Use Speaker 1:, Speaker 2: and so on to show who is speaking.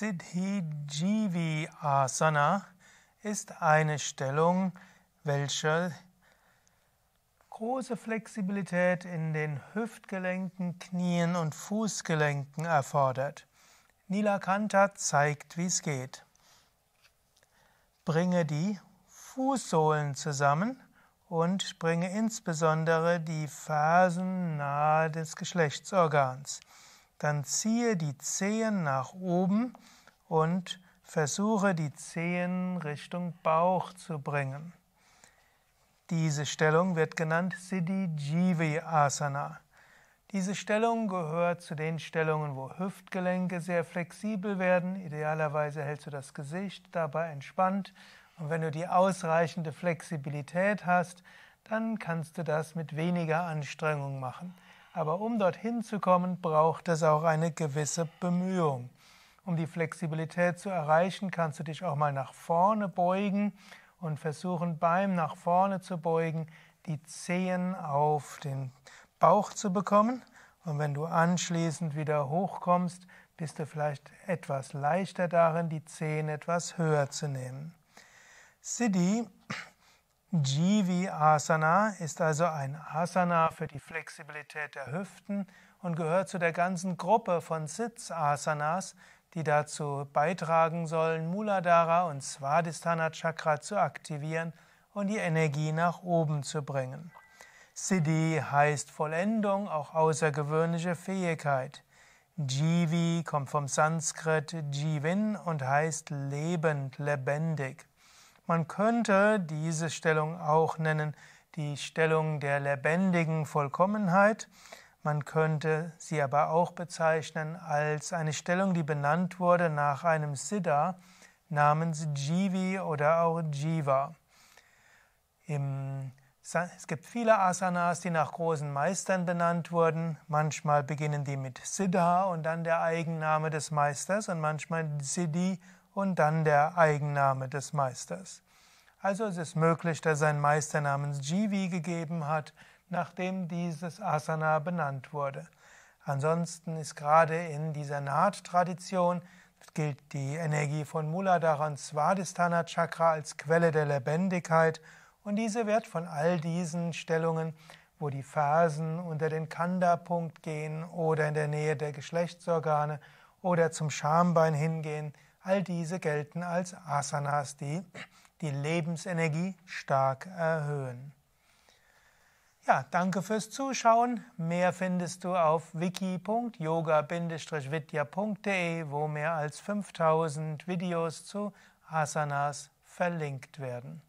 Speaker 1: Siddhi Jivi Asana ist eine Stellung, welche große Flexibilität in den Hüftgelenken, Knien und Fußgelenken erfordert. Nilakanta zeigt, wie es geht. Bringe die Fußsohlen zusammen und bringe insbesondere die Fersen nahe des Geschlechtsorgans dann ziehe die Zehen nach oben und versuche die Zehen Richtung Bauch zu bringen. Diese Stellung wird genannt Siddhi Jivi Asana. Diese Stellung gehört zu den Stellungen, wo Hüftgelenke sehr flexibel werden. Idealerweise hältst du das Gesicht dabei entspannt. Und wenn du die ausreichende Flexibilität hast, dann kannst du das mit weniger Anstrengung machen. Aber um dorthin zu kommen, braucht es auch eine gewisse Bemühung. Um die Flexibilität zu erreichen, kannst du dich auch mal nach vorne beugen und versuchen beim nach vorne zu beugen, die Zehen auf den Bauch zu bekommen. Und wenn du anschließend wieder hochkommst, bist du vielleicht etwas leichter darin, die Zehen etwas höher zu nehmen. Siddhi Jivi Asana ist also ein Asana für die Flexibilität der Hüften und gehört zu der ganzen Gruppe von Sitzasanas, die dazu beitragen sollen, Muladhara und Svadhisthana Chakra zu aktivieren und die Energie nach oben zu bringen. Siddhi heißt Vollendung, auch außergewöhnliche Fähigkeit. Jivi kommt vom Sanskrit Jivin und heißt lebend, lebendig. Man könnte diese Stellung auch nennen die Stellung der lebendigen Vollkommenheit. Man könnte sie aber auch bezeichnen als eine Stellung, die benannt wurde nach einem Siddha namens Jivi oder auch Jiva. Im es gibt viele Asanas, die nach großen Meistern benannt wurden. Manchmal beginnen die mit Siddha und dann der Eigenname des Meisters und manchmal Siddhi und dann der Eigenname des Meisters. Also es ist möglich, dass ein Meister namens Jivi gegeben hat, nachdem dieses Asana benannt wurde. Ansonsten ist gerade in dieser Naht-Tradition gilt die Energie von Muladhara und Svadhisthana Chakra als Quelle der Lebendigkeit und diese wird von all diesen Stellungen, wo die Fersen unter den Kanda-Punkt gehen oder in der Nähe der Geschlechtsorgane oder zum Schambein hingehen, All diese gelten als Asanas, die die Lebensenergie stark erhöhen. Ja, danke fürs Zuschauen. Mehr findest du auf wiki.yoga-vidya.de, wo mehr als 5000 Videos zu Asanas verlinkt werden.